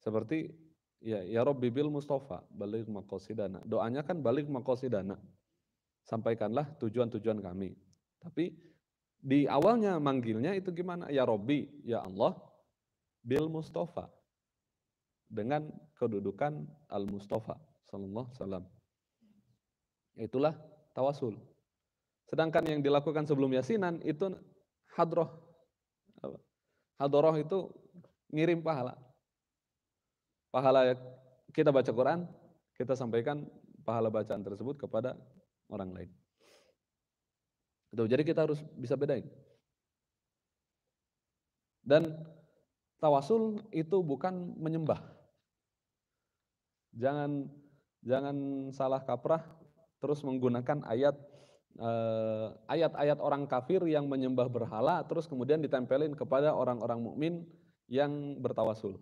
Seperti ya ya Robbi bil Mustafa balik makosidana. Doanya kan balik makosidana. Sampaikanlah tujuan-tujuan kami. Tapi di awalnya manggilnya itu gimana? Ya Robbi, ya Allah, bil Mustafa dengan kedudukan Al-Mustafa sallallahu alaihi wasallam. Itulah tawasul. Sedangkan yang dilakukan sebelum yasinan itu hadroh. Hadroh itu ngirim pahala. Pahala ya, kita baca Quran, kita sampaikan pahala bacaan tersebut kepada orang lain. Itu, jadi kita harus bisa bedain. Dan Tawasul itu bukan menyembah. Jangan jangan salah kaprah terus menggunakan ayat eh, ayat-ayat orang kafir yang menyembah berhala terus kemudian ditempelin kepada orang-orang mukmin yang bertawasul.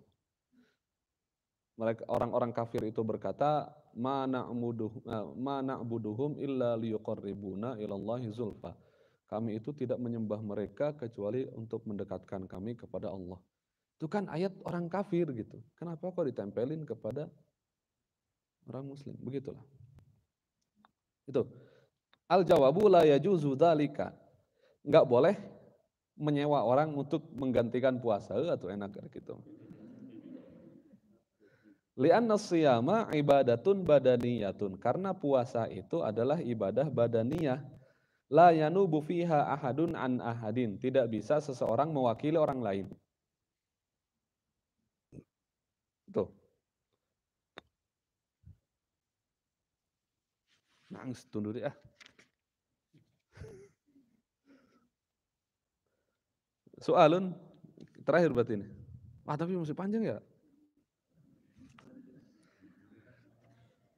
Mereka orang-orang kafir itu berkata, mana eh, na'buduh illa liyuqarribuna ilallahi zulfa." Kami itu tidak menyembah mereka kecuali untuk mendekatkan kami kepada Allah. Itu kan ayat orang kafir gitu. Kenapa kok ditempelin kepada orang muslim? Begitulah. Itu. Al-jawabu la yajuzu dalika. Enggak boleh menyewa orang untuk menggantikan puasa eh, atau enak gitu. Lianna siyama ibadatun badaniyatun. Karena puasa itu adalah ibadah badaniyah. La yanubu fiha ahadun an ahadin. Tidak bisa seseorang mewakili orang lain. Tuh. Nangis tunduri ah. Soalun terakhir berarti ini. Ah tapi masih panjang ya?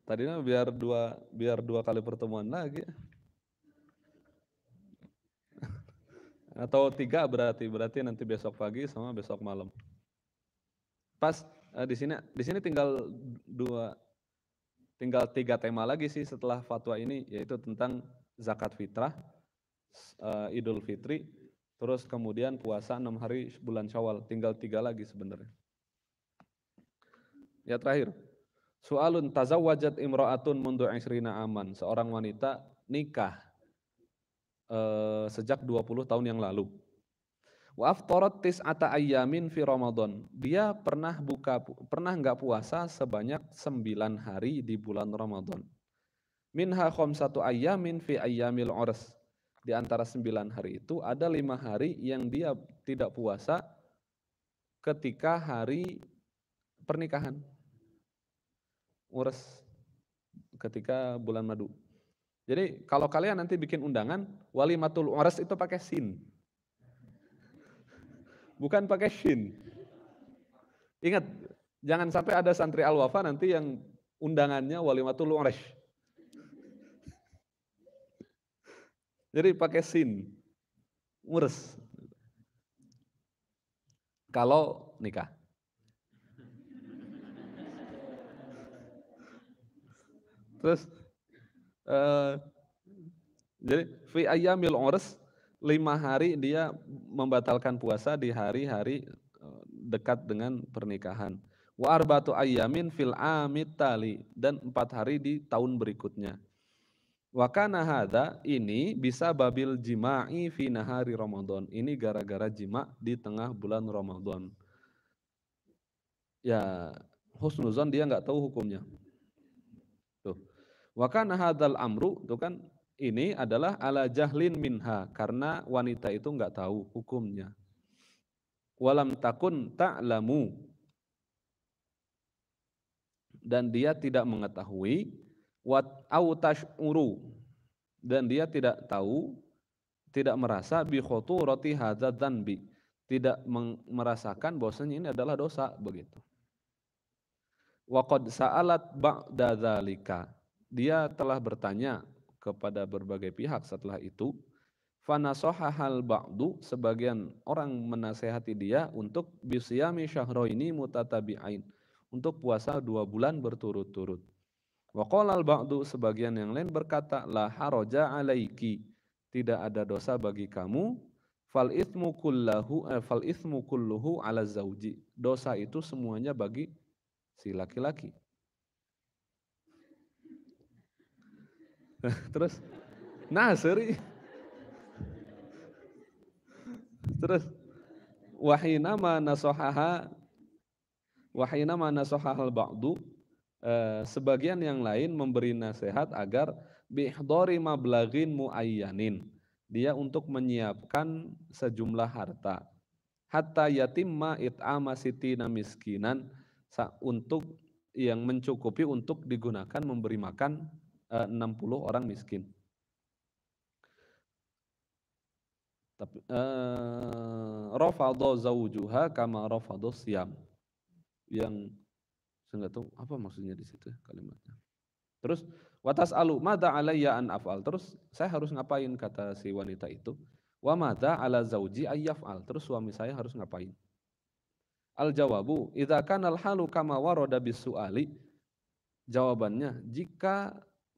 Tadinya biar dua biar dua kali pertemuan lagi. Atau tiga berarti berarti nanti besok pagi sama besok malam. Pas uh, di sini di sini tinggal dua tinggal tiga tema lagi sih setelah fatwa ini yaitu tentang zakat fitrah, uh, Idul Fitri, terus kemudian puasa enam hari bulan Syawal. Tinggal tiga lagi sebenarnya. Ya terakhir. Soalun tazawwajat imra'atun mundu isrina aman. Seorang wanita nikah uh, sejak 20 tahun yang lalu. Wa aftarat tis'ata ayyamin fi Ramadan. Dia pernah buka pernah nggak puasa sebanyak sembilan hari di bulan Ramadan. Minha satu ayyamin fi ayyamil urs. Di antara sembilan hari itu ada lima hari yang dia tidak puasa ketika hari pernikahan. Urs ketika bulan madu. Jadi kalau kalian nanti bikin undangan, walimatul urs itu pakai sin bukan pakai shin. Ingat, jangan sampai ada santri al-wafa nanti yang undangannya walimatul uresh. Jadi pakai sin, ngures. Kalau nikah. Terus, uh, jadi fi ayamil ures lima hari dia membatalkan puasa di hari-hari eh, dekat dengan pernikahan. Wa arbatu ayamin fil amit tali dan empat hari di tahun berikutnya. Wa kana hadha ini bisa babil jima'i fi nahari Ramadan. Ini gara-gara jima di tengah bulan Ramadan. Ya, husnuzan dia nggak tahu hukumnya. Tuh. Wa kana hadzal amru itu kan ini adalah ala jahlin minha karena wanita itu nggak tahu hukumnya. Walam takun ta'lamu dan dia tidak mengetahui wat autashuru dan dia tidak tahu tidak merasa bi hazad dan bi tidak merasakan bahwasanya ini adalah dosa begitu. Wa qad sa'alat ba'da dzalika dia telah bertanya kepada berbagai pihak setelah itu. Fanasohahal ba'du, sebagian orang menasehati dia untuk bisyami syahro ini mutatabi'ain. Untuk puasa dua bulan berturut-turut. Waqalal ba'du, sebagian yang lain berkata, la haroja alaiki. Tidak ada dosa bagi kamu. Fal ithmu kullahu, eh, fal ithmu kulluhu ala zauji. Dosa itu semuanya bagi si laki-laki Terus Nasir Terus wahinama nasohaha wahinama al ba'du eh, sebagian yang lain memberi nasihat agar bihdori mablagin muayyanin dia untuk menyiapkan sejumlah harta hatta yatimma it'ama sitina miskinan untuk yang mencukupi untuk digunakan memberi makan 60 eh, orang miskin. Tapi eh, zaujuha kama rafadha siyam. Yang saya nggak tahu apa maksudnya di situ ya kalimatnya. Terus watas alu mada alayya an afal. Terus saya harus ngapain kata si wanita itu? Wa mada ala zauji ayyafal. Terus suami saya harus ngapain? Al jawabu idza kana al halu kama warada bisuali. Jawabannya jika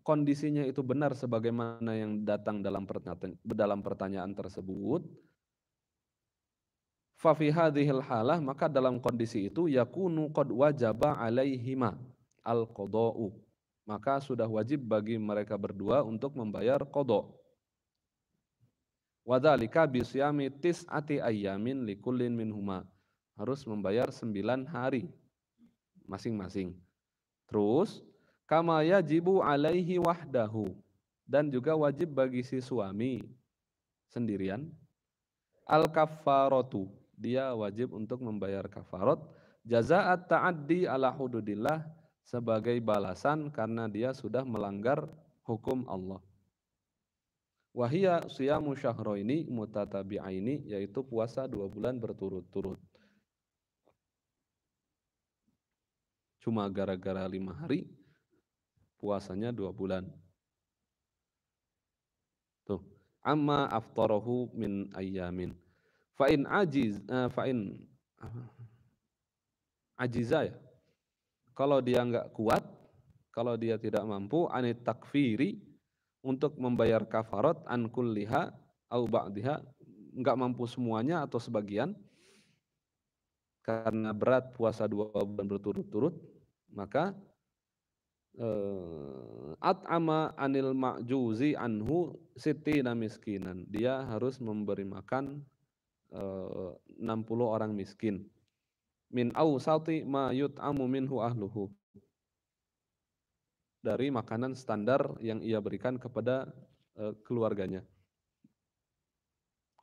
kondisinya itu benar sebagaimana yang datang dalam pertanyaan, dalam pertanyaan tersebut, fafi hadhil halah maka dalam kondisi itu yakunu qad wajaba alaihima al qada'u maka sudah wajib bagi mereka berdua untuk membayar qada wadzalika bi siyami tis'ati ayyamin likullin minhuma harus membayar sembilan hari masing-masing terus kama yajibu alaihi wahdahu dan juga wajib bagi si suami sendirian al kafaratu dia wajib untuk membayar kafarat jazaat ta'addi ala hududillah sebagai balasan karena dia sudah melanggar hukum Allah. Wahia siyamu syahroini mutatabi'aini yaitu puasa dua bulan berturut-turut. Cuma gara-gara lima hari puasanya dua bulan. Tuh, amma aftarahu min ayyamin. Fa'in ajiz, uh, eh, fa'in ajiza ya. Kalau dia nggak kuat, kalau dia tidak mampu, anit takfiri untuk membayar kafarat an kulliha au ba'dihha nggak mampu semuanya atau sebagian karena berat puasa dua bulan berturut-turut maka uh, eh, at'ama anil ma'juzi anhu sitina miskinan. Dia harus memberi makan eh, uh, 60 orang miskin. Min awsati ma yut'amu minhu ahluhu. Dari makanan standar yang ia berikan kepada uh, keluarganya.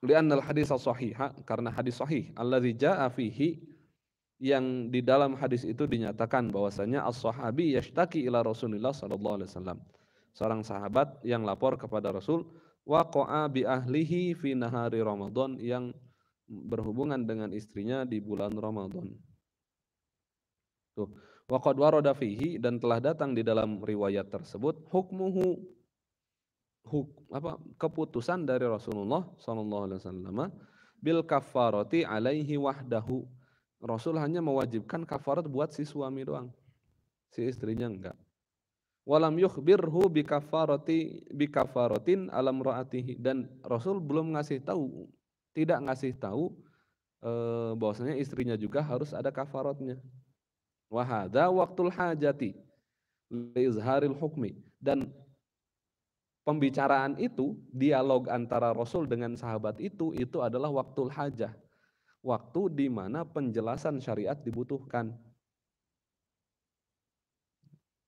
Li'annal hadis sahihah karena hadis sahih alladzi jaa fihi yang di dalam hadis itu dinyatakan bahwasanya as-sahabi yashtaki ila Rasulullah sallallahu alaihi wasallam. Seorang sahabat yang lapor kepada Rasul waqa'a bi ahlihi fi nahari Ramadan yang berhubungan dengan istrinya di bulan Ramadan. Tuh, waqad warada fihi dan telah datang di dalam riwayat tersebut hukmuhu huk, apa keputusan dari Rasulullah sallallahu alaihi wasallam bil kafarati alaihi wahdahu Rasul hanya mewajibkan kafarat buat si suami doang. Si istrinya enggak. Walam yukhbirhu bi kafarotin alam ra'atihi dan Rasul belum ngasih tahu, tidak ngasih tahu eh, bahwasanya istrinya juga harus ada kafaratnya. Wahada waqtul hajati li hukmi dan pembicaraan itu dialog antara Rasul dengan sahabat itu itu adalah waktul hajah waktu di mana penjelasan syariat dibutuhkan.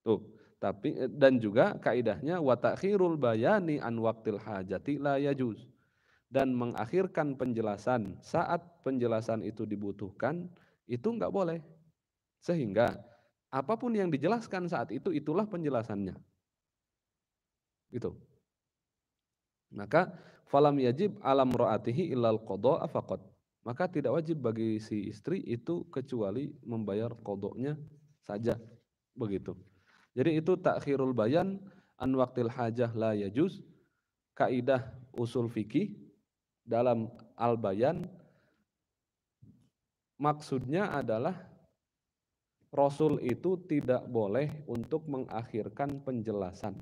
Tuh, tapi eh, dan juga kaidahnya ta'khirul bayani an waktil hajati la yajuz dan mengakhirkan penjelasan saat penjelasan itu dibutuhkan itu enggak boleh sehingga apapun yang dijelaskan saat itu itulah penjelasannya gitu maka falam yajib alam roatihi ilal qadha faqat maka tidak wajib bagi si istri itu kecuali membayar kodoknya saja begitu jadi itu takhirul bayan an waktil hajah la yajuz kaidah usul fikih dalam al bayan maksudnya adalah Rasul itu tidak boleh untuk mengakhirkan penjelasan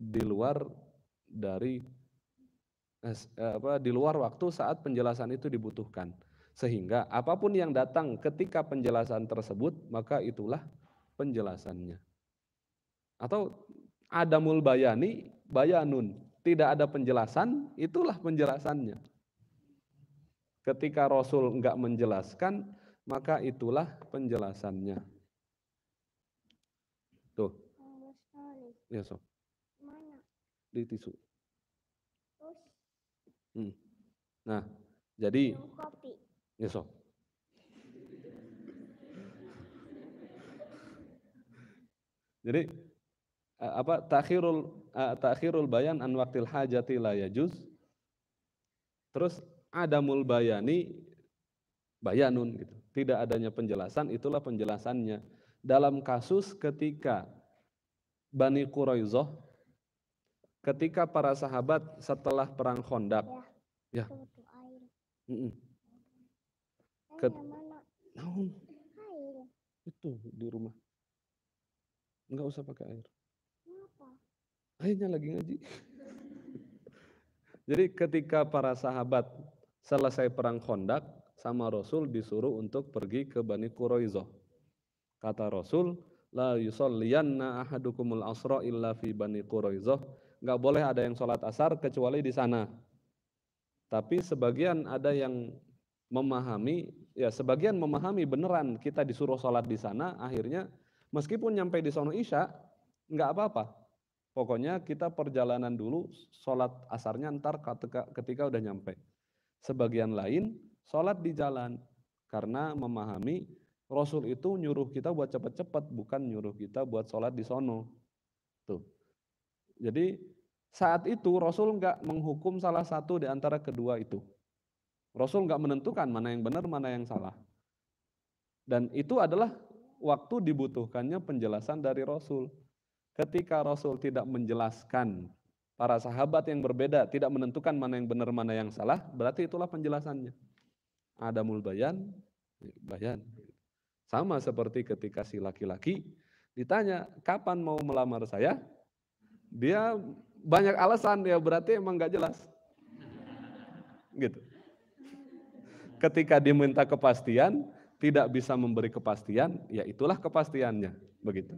di luar dari Eh, apa di luar waktu saat penjelasan itu dibutuhkan. Sehingga apapun yang datang ketika penjelasan tersebut, maka itulah penjelasannya. Atau mul bayani, bayanun. Tidak ada penjelasan, itulah penjelasannya. Ketika Rasul enggak menjelaskan, maka itulah penjelasannya. Tuh. Ya, sob. Di tisu. Hmm. Nah, jadi kopi. so. jadi apa takhirul takhirul bayan an waktil hajati la yajuz. Terus adamul bayani bayanun gitu. Tidak adanya penjelasan itulah penjelasannya. Dalam kasus ketika Bani Quraisyah ketika para sahabat setelah perang Khandaq. Ya. ya. Ke, Itu di rumah. Enggak usah pakai air. Kenapa? Airnya lagi ngaji. Jadi ketika para sahabat selesai perang Khandaq sama Rasul disuruh untuk pergi ke Bani Quraizah. Kata Rasul, la yusalliyanna ahadukumul asra illa fi Bani Quraizah nggak boleh ada yang sholat asar kecuali di sana. Tapi sebagian ada yang memahami, ya sebagian memahami beneran kita disuruh sholat di sana, akhirnya meskipun nyampe di sana isya, nggak apa-apa. Pokoknya kita perjalanan dulu, sholat asarnya ntar ketika, ketika udah nyampe. Sebagian lain sholat di jalan, karena memahami Rasul itu nyuruh kita buat cepat-cepat, bukan nyuruh kita buat sholat di sono. Tuh. Jadi saat itu Rasul nggak menghukum salah satu di antara kedua itu. Rasul nggak menentukan mana yang benar, mana yang salah. Dan itu adalah waktu dibutuhkannya penjelasan dari Rasul. Ketika Rasul tidak menjelaskan para sahabat yang berbeda, tidak menentukan mana yang benar, mana yang salah, berarti itulah penjelasannya. Ada mulbayan, bayan. Sama seperti ketika si laki-laki ditanya, kapan mau melamar saya? Dia banyak alasan ya berarti emang nggak jelas. Gitu. Ketika diminta kepastian, tidak bisa memberi kepastian, ya itulah kepastiannya, begitu.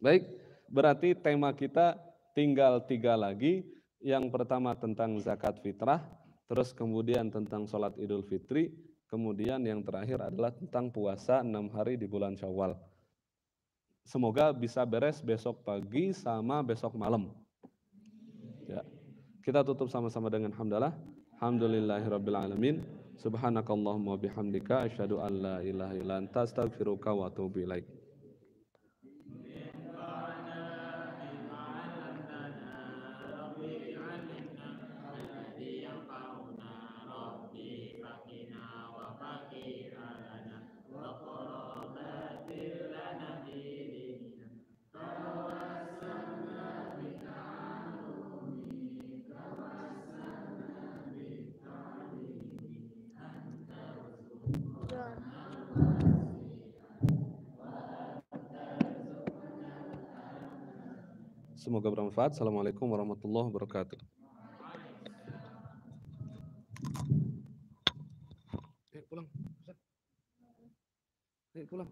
Baik, berarti tema kita tinggal tiga lagi. Yang pertama tentang zakat fitrah, terus kemudian tentang sholat idul fitri, kemudian yang terakhir adalah tentang puasa enam hari di bulan syawal semoga bisa beres besok pagi sama besok malam. Ya. Kita tutup sama-sama dengan hamdalah. Alhamdulillahirabbil alamin. Subhanakallahumma bihamdika asyhadu an la ilaha illa anta astaghfiruka wa atubu ilaika. Semoga bermanfaat. Assalamualaikum warahmatullahi wabarakatuh. Eh, pulang. Eh, pulang.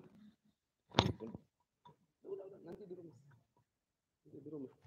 pulang. Nanti di rumah. Nanti di rumah.